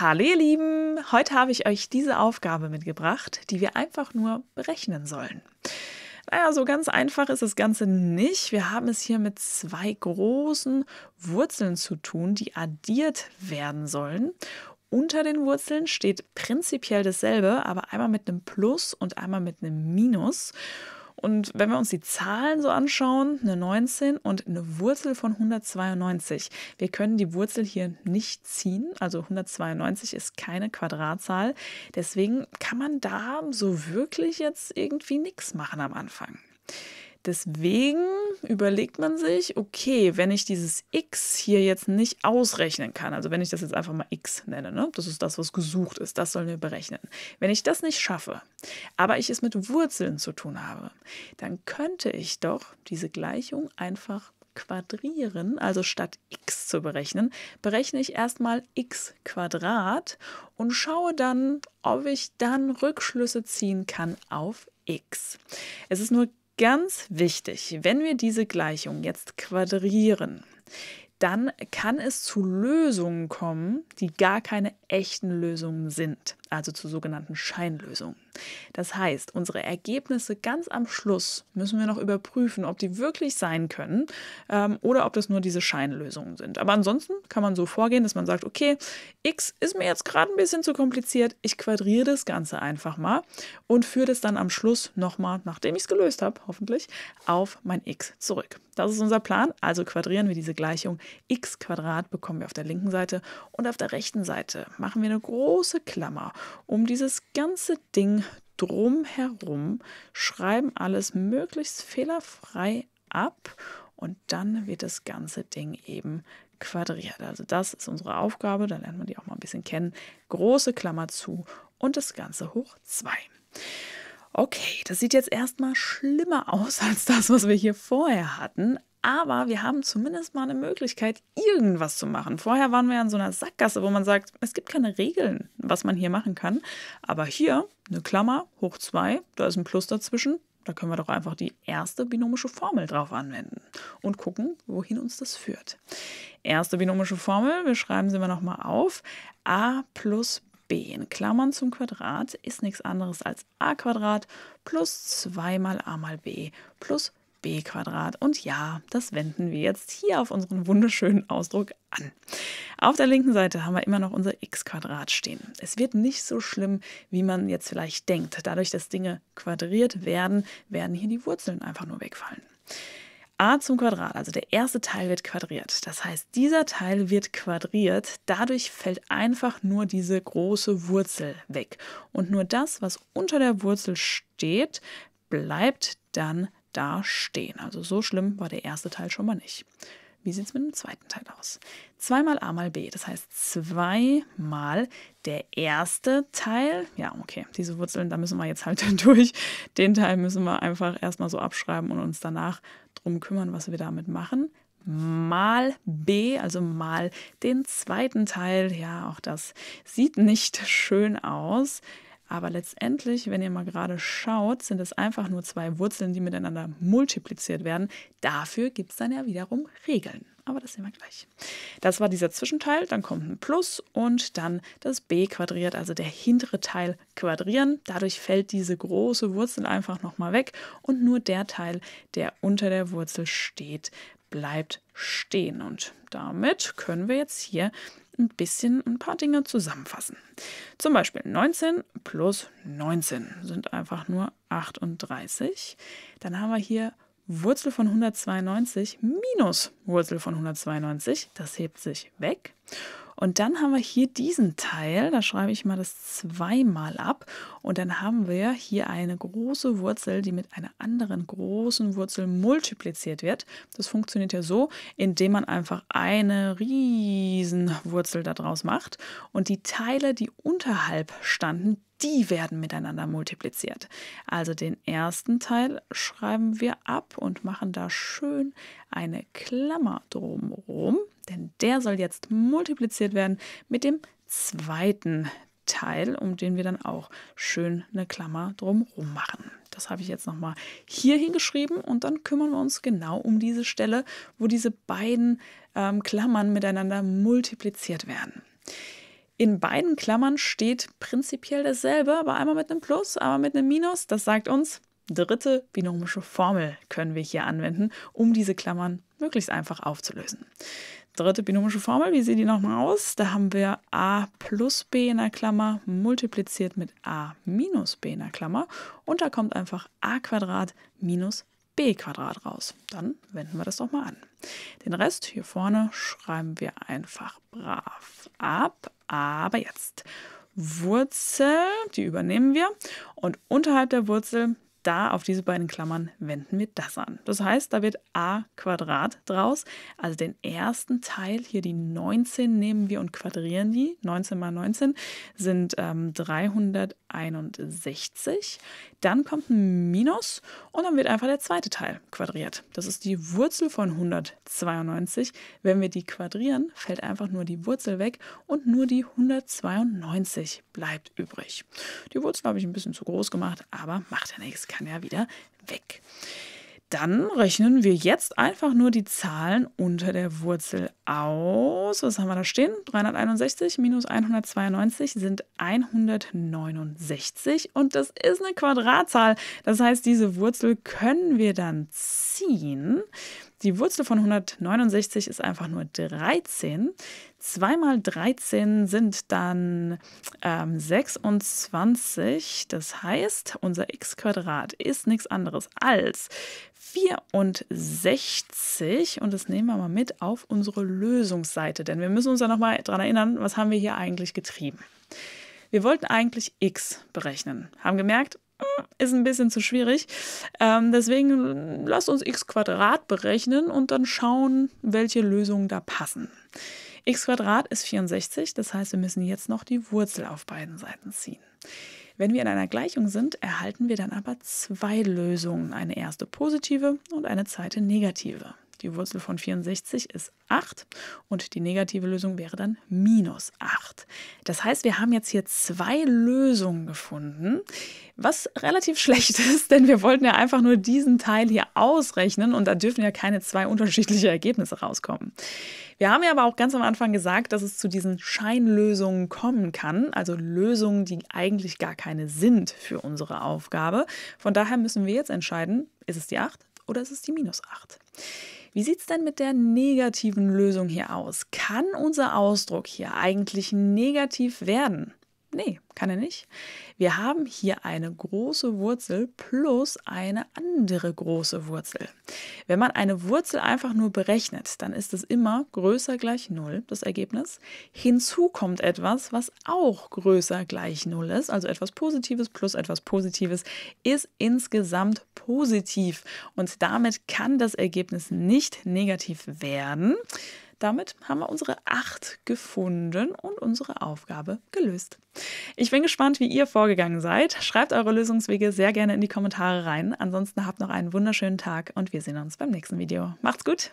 Hallo ihr Lieben, heute habe ich euch diese Aufgabe mitgebracht, die wir einfach nur berechnen sollen. Naja, so ganz einfach ist das Ganze nicht. Wir haben es hier mit zwei großen Wurzeln zu tun, die addiert werden sollen. Unter den Wurzeln steht prinzipiell dasselbe, aber einmal mit einem Plus und einmal mit einem Minus. Und wenn wir uns die Zahlen so anschauen, eine 19 und eine Wurzel von 192. Wir können die Wurzel hier nicht ziehen, also 192 ist keine Quadratzahl. Deswegen kann man da so wirklich jetzt irgendwie nichts machen am Anfang. Deswegen überlegt man sich, okay, wenn ich dieses x hier jetzt nicht ausrechnen kann, also wenn ich das jetzt einfach mal x nenne, ne? das ist das, was gesucht ist, das sollen wir berechnen. Wenn ich das nicht schaffe, aber ich es mit Wurzeln zu tun habe, dann könnte ich doch diese Gleichung einfach quadrieren, also statt x zu berechnen, berechne ich erstmal x Quadrat und schaue dann, ob ich dann Rückschlüsse ziehen kann auf x. Es ist nur Ganz wichtig, wenn wir diese Gleichung jetzt quadrieren, dann kann es zu Lösungen kommen, die gar keine echten Lösungen sind also zu sogenannten Scheinlösungen. Das heißt, unsere Ergebnisse ganz am Schluss müssen wir noch überprüfen, ob die wirklich sein können ähm, oder ob das nur diese Scheinlösungen sind. Aber ansonsten kann man so vorgehen, dass man sagt, okay, x ist mir jetzt gerade ein bisschen zu kompliziert, ich quadriere das Ganze einfach mal und führe das dann am Schluss nochmal, nachdem ich es gelöst habe, hoffentlich, auf mein x zurück. Das ist unser Plan, also quadrieren wir diese Gleichung. x Quadrat bekommen wir auf der linken Seite und auf der rechten Seite machen wir eine große Klammer um dieses ganze Ding drumherum, schreiben alles möglichst fehlerfrei ab und dann wird das ganze Ding eben quadriert. Also das ist unsere Aufgabe, da lernt man die auch mal ein bisschen kennen. Große Klammer zu und das Ganze hoch 2. Okay, das sieht jetzt erstmal schlimmer aus als das, was wir hier vorher hatten, aber wir haben zumindest mal eine Möglichkeit, irgendwas zu machen. Vorher waren wir in so einer Sackgasse, wo man sagt, es gibt keine Regeln, was man hier machen kann. Aber hier eine Klammer hoch zwei, da ist ein Plus dazwischen. Da können wir doch einfach die erste binomische Formel drauf anwenden und gucken, wohin uns das führt. Erste binomische Formel, wir schreiben sie mal nochmal auf. a plus b in Klammern zum Quadrat ist nichts anderes als a Quadrat plus 2 mal a mal b plus 2 b Und ja, das wenden wir jetzt hier auf unseren wunderschönen Ausdruck an. Auf der linken Seite haben wir immer noch unser x stehen. Es wird nicht so schlimm, wie man jetzt vielleicht denkt. Dadurch, dass Dinge quadriert werden, werden hier die Wurzeln einfach nur wegfallen a zum Quadrat, also der erste Teil wird quadriert. Das heißt, dieser Teil wird quadriert, dadurch fällt einfach nur diese große Wurzel weg. Und nur das, was unter der Wurzel steht, bleibt dann dastehen. Also so schlimm war der erste Teil schon mal nicht. Wie sieht es mit dem zweiten Teil aus? Zweimal a mal b, das heißt zweimal der erste Teil. Ja, okay, diese Wurzeln, da müssen wir jetzt halt durch. Den Teil müssen wir einfach erstmal so abschreiben und uns danach drum kümmern, was wir damit machen. Mal b, also mal den zweiten Teil. Ja, auch das sieht nicht schön aus. Aber letztendlich, wenn ihr mal gerade schaut, sind es einfach nur zwei Wurzeln, die miteinander multipliziert werden. Dafür gibt es dann ja wiederum Regeln. Aber das sehen wir gleich. Das war dieser Zwischenteil, dann kommt ein Plus und dann das b quadriert, also der hintere Teil quadrieren. Dadurch fällt diese große Wurzel einfach nochmal weg und nur der Teil, der unter der Wurzel steht, bleibt stehen. Und damit können wir jetzt hier ein bisschen ein paar Dinge zusammenfassen. Zum Beispiel 19 plus 19 sind einfach nur 38. Dann haben wir hier Wurzel von 192 minus Wurzel von 192. Das hebt sich weg. Und dann haben wir hier diesen Teil, da schreibe ich mal das zweimal ab. Und dann haben wir hier eine große Wurzel, die mit einer anderen großen Wurzel multipliziert wird. Das funktioniert ja so, indem man einfach eine riesen Wurzel daraus macht. Und die Teile, die unterhalb standen, die werden miteinander multipliziert. Also den ersten Teil schreiben wir ab und machen da schön eine Klammer drumherum. Denn der soll jetzt multipliziert werden mit dem zweiten Teil, um den wir dann auch schön eine Klammer drumherum machen. Das habe ich jetzt nochmal hier hingeschrieben und dann kümmern wir uns genau um diese Stelle, wo diese beiden ähm, Klammern miteinander multipliziert werden. In beiden Klammern steht prinzipiell dasselbe, aber einmal mit einem Plus, einmal mit einem Minus. Das sagt uns, dritte binomische Formel können wir hier anwenden, um diese Klammern möglichst einfach aufzulösen dritte binomische Formel. Wie sieht die nochmal aus? Da haben wir a plus b in der Klammer multipliziert mit a minus b in der Klammer. Und da kommt einfach a Quadrat minus b Quadrat raus. Dann wenden wir das doch mal an. Den Rest hier vorne schreiben wir einfach brav ab. Aber jetzt Wurzel, die übernehmen wir. Und unterhalb der Wurzel, da auf diese beiden Klammern wenden wir das an. Das heißt, da wird a Quadrat draus. Also den ersten Teil, hier die 19, nehmen wir und quadrieren die. 19 mal 19 sind ähm, 361. Dann kommt ein Minus und dann wird einfach der zweite Teil quadriert. Das ist die Wurzel von 192. Wenn wir die quadrieren, fällt einfach nur die Wurzel weg und nur die 192 bleibt übrig. Die Wurzel habe ich ein bisschen zu groß gemacht, aber macht ja nichts kann ja wieder weg. Dann rechnen wir jetzt einfach nur die Zahlen unter der Wurzel aus. Was haben wir da stehen? 361 minus 192 sind 169 und das ist eine Quadratzahl. Das heißt, diese Wurzel können wir dann ziehen. Die Wurzel von 169 ist einfach nur 13. 2 mal 13 sind dann ähm, 26. Das heißt, unser x Quadrat ist nichts anderes als 64. Und das nehmen wir mal mit auf unsere Lösungsseite, denn wir müssen uns ja nochmal daran erinnern, was haben wir hier eigentlich getrieben. Wir wollten eigentlich x berechnen, haben gemerkt, ist ein bisschen zu schwierig. Ähm, deswegen lasst uns x Quadrat berechnen und dann schauen, welche Lösungen da passen. x Quadrat ist 64, das heißt, wir müssen jetzt noch die Wurzel auf beiden Seiten ziehen. Wenn wir in einer Gleichung sind, erhalten wir dann aber zwei Lösungen, eine erste positive und eine zweite negative. Die Wurzel von 64 ist 8 und die negative Lösung wäre dann minus 8. Das heißt, wir haben jetzt hier zwei Lösungen gefunden, was relativ schlecht ist, denn wir wollten ja einfach nur diesen Teil hier ausrechnen und da dürfen ja keine zwei unterschiedliche Ergebnisse rauskommen. Wir haben ja aber auch ganz am Anfang gesagt, dass es zu diesen Scheinlösungen kommen kann, also Lösungen, die eigentlich gar keine sind für unsere Aufgabe. Von daher müssen wir jetzt entscheiden, ist es die 8 oder ist es die minus 8? Wie sieht es denn mit der negativen Lösung hier aus? Kann unser Ausdruck hier eigentlich negativ werden? Nee, kann er nicht. Wir haben hier eine große Wurzel plus eine andere große Wurzel. Wenn man eine Wurzel einfach nur berechnet, dann ist es immer größer gleich 0, das Ergebnis. Hinzu kommt etwas, was auch größer gleich 0 ist, also etwas Positives plus etwas Positives ist insgesamt positiv. Und damit kann das Ergebnis nicht negativ werden damit haben wir unsere acht gefunden und unsere Aufgabe gelöst. Ich bin gespannt, wie ihr vorgegangen seid. Schreibt eure Lösungswege sehr gerne in die Kommentare rein. Ansonsten habt noch einen wunderschönen Tag und wir sehen uns beim nächsten Video. Macht's gut!